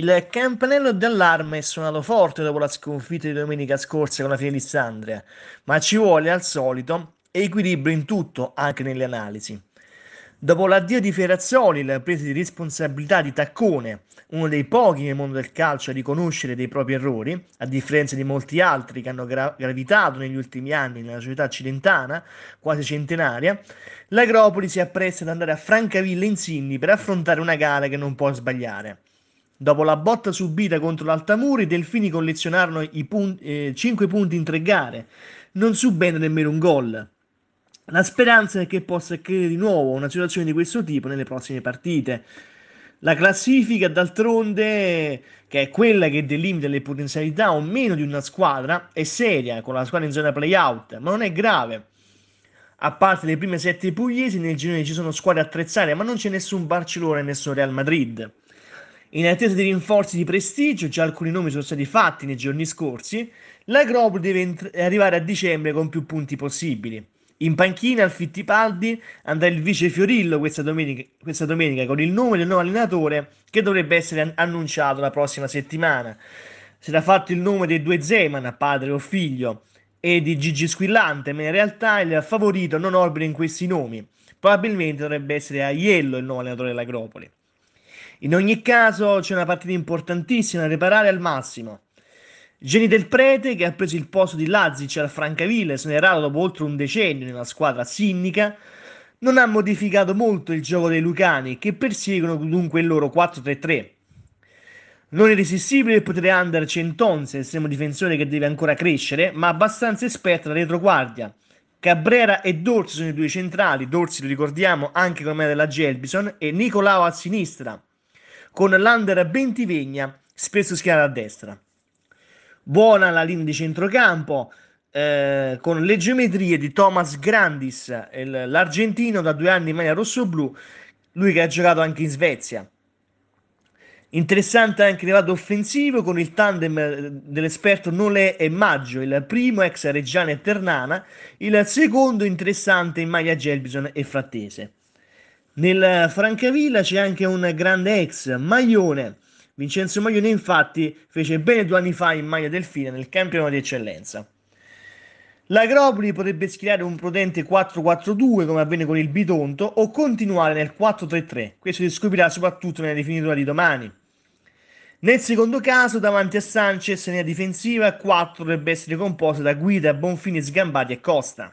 Il campanello d'allarme è suonato forte dopo la sconfitta di domenica scorsa con la fine Fielissandria, ma ci vuole al solito equilibrio in tutto, anche nelle analisi. Dopo l'addio di Ferrazzoli, la presa di responsabilità di Taccone, uno dei pochi nel mondo del calcio a riconoscere dei propri errori, a differenza di molti altri che hanno gra- gravitato negli ultimi anni nella società cilentana, quasi centenaria, l'Agropoli si appresta ad andare a Francavilla in Sinni per affrontare una gara che non può sbagliare. Dopo la botta subita contro l'Altamuri, i Delfini collezionarono pun- eh, 5 punti in 3 gare. Non subendo nemmeno un gol. La speranza è che possa accadere di nuovo una situazione di questo tipo nelle prossime partite. La classifica, d'altronde, che è quella che delimita le potenzialità o meno di una squadra, è seria, con la squadra in zona playout, ma non è grave. A parte le prime sette pugliesi, nel girone ci sono squadre attrezzate, ma non c'è nessun Barcellona e nessun Real Madrid. In attesa di rinforzi di prestigio, già alcuni nomi sono stati fatti nei giorni scorsi, la Grob deve ent- arrivare a dicembre con più punti possibili. In panchina al Fittipaldi andrà il vice Fiorillo questa domenica, questa domenica, con il nome del nuovo allenatore che dovrebbe essere an- annunciato la prossima settimana. Si era fatto il nome dei due Zeman, padre o figlio, e di Gigi Squillante, ma in realtà il favorito non orbita in questi nomi. Probabilmente dovrebbe essere Aiello il nuovo allenatore dell'Agropoli. In ogni caso c'è una partita importantissima da riparare al massimo. Geni del Prete che ha preso il posto di Lazic al Francaville, esonerato dopo oltre un decennio nella squadra sinnica, non ha modificato molto il gioco dei Lucani che perseguono dunque il loro 4-3-3. Non irresistibile il potere under Centonze, estremo difensore che deve ancora crescere, ma abbastanza esperto da retroguardia. Cabrera e Dorsi sono i due centrali, Dorsi lo ricordiamo anche come della Gelbison e Nicolao a sinistra con l'under Bentivegna spesso schierato a destra. Buona la linea di centrocampo eh, con le geometrie di Thomas Grandis, l'argentino da due anni in maglia rosso-blu, lui che ha giocato anche in Svezia. Interessante anche il lato offensivo con il tandem eh, dell'esperto Nolè e Maggio, il primo ex Reggiana e Ternana, il secondo interessante in maglia Gelbison e Frattese. Nel Francavilla c'è anche un grande ex, Maglione. Vincenzo Maglione infatti fece bene due anni fa in maglia del delfina nel campionato di eccellenza. L'Agropoli potrebbe schierare un prudente 4-4-2 come avviene con il Bitonto o continuare nel 4-3-3, questo si scoprirà soprattutto nella definitura di domani. Nel secondo caso davanti a Sanchez nella difensiva 4 dovrebbe essere composta da Guida, Bonfini, Sgambati e Costa.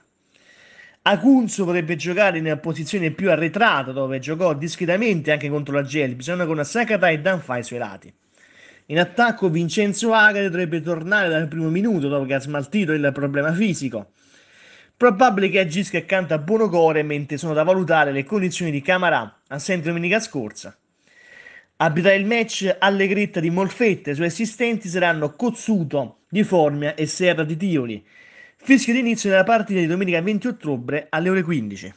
Agunzo potrebbe giocare nella posizione più arretrata dove giocò discretamente anche contro la bisogna con Sakata e Danfa ai suoi lati. In attacco Vincenzo Agade dovrebbe tornare dal primo minuto dopo che ha smaltito il problema fisico. Probabile che agisca accanto a Buonocore mentre sono da valutare le condizioni di Camarà, assente domenica scorsa. Abita il match Allegretta di Molfetta, i suoi assistenti saranno Cozzuto di Formia e Serra di Tioli. Fischio d'inizio della partita di domenica 20 ottobre alle ore 15.